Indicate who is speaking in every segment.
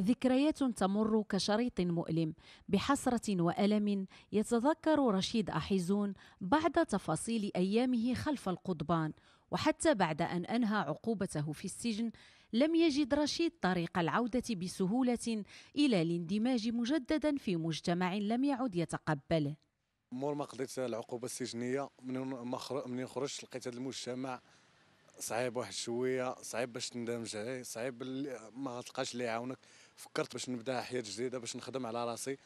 Speaker 1: ذكريات تمر كشريط مؤلم بحسرة وألم يتذكر رشيد أحيزون بعد تفاصيل أيامه خلف القضبان وحتى بعد أن أنهى عقوبته في السجن لم يجد رشيد طريق العودة بسهولة إلى الاندماج مجددا في مجتمع لم يعد يتقبله
Speaker 2: مور ما قضيت العقوبة السجنية من ما لقيت هذا المجتمع صعيب واحد شويه صعيب باش تندمج عليه صعيب ما تلقاش اللي يعاونك فكرت باش نبدا حياه جديده باش نخدم على راسي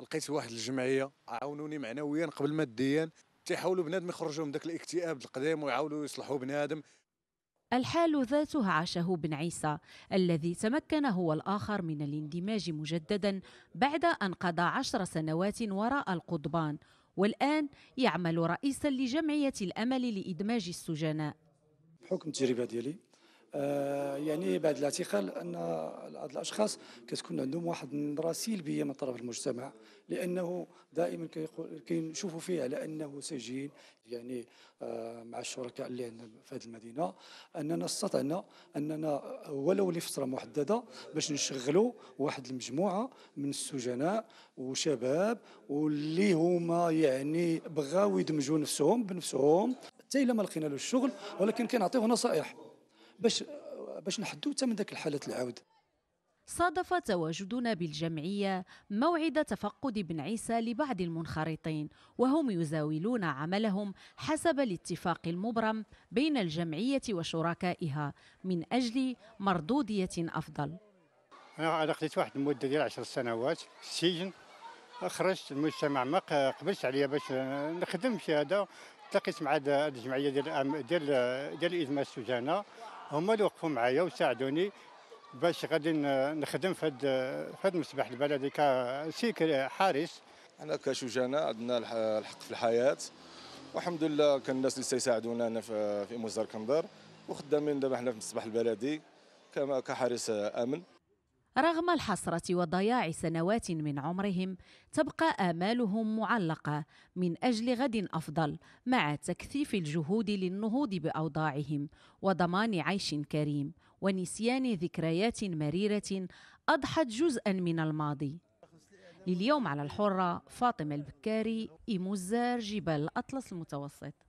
Speaker 2: لقيت واحد الجمعيه عاونوني معنويا قبل ماديا تيحاولوا بنادم يخرجوا من داك الاكتئاب القديم ويعاولوا يصلحوا بنادم
Speaker 1: الحال ذاته عاشه بن عيسى الذي تمكن هو الآخر من الاندماج مجددا بعد أن قضى عشر سنوات وراء القضبان والآن يعمل رئيسا لجمعية الأمل لإدماج السجناء
Speaker 3: بحكم التجربه ديالي آه يعني بعد الاعتقال ان هاد الاشخاص كتكون عندهم واحد النظره سلبيه من طرف المجتمع لانه دائما كنشوفوا فيه على انه سجين يعني آه مع الشركاء اللي عندنا في هذه المدينه اننا استطعنا اننا ولو لفتره محدده باش نشغلوا واحد المجموعه من السجناء وشباب واللي هما يعني بغاو يدمجوا نفسهم بنفسهم حتى الا ما لقينا له الشغل
Speaker 1: ولكن كنعطيوه نصائح باش باش نحدو حتى من ذاك الحالات العوده صادف تواجدنا بالجمعية موعد تفقد بن عيسى لبعض المنخرطين وهم يزاولون عملهم حسب الاتفاق المبرم بين الجمعية وشركائها من أجل مردودية أفضل
Speaker 4: أنا خديت واحد المدة ديال عشر سنوات في السجن خرجت المجتمع ما قبلش عليا باش نخدم هذا التقيت مع الجمعيه ديال ديال ديال الادمان السجانه هما اللي وقفوا معايا وساعدوني باش غادي نخدم في هذا في هذا المسبح البلدي كسيك حارس
Speaker 2: انا كشجناء عندنا الحق في الحياه والحمد لله كان الناس اللي سيساعدونا انا في مزار كندر وخدامين دابا حنا في المسبح البلدي كما كحارس امن
Speaker 1: رغم الحسرة وضياع سنوات من عمرهم تبقى آمالهم معلقة من أجل غد أفضل مع تكثيف الجهود للنهوض بأوضاعهم وضمان عيش كريم ونسيان ذكريات مريرة أضحت جزءا من الماضي لليوم على الحرة فاطمة البكاري إيموزار جبال الأطلس المتوسط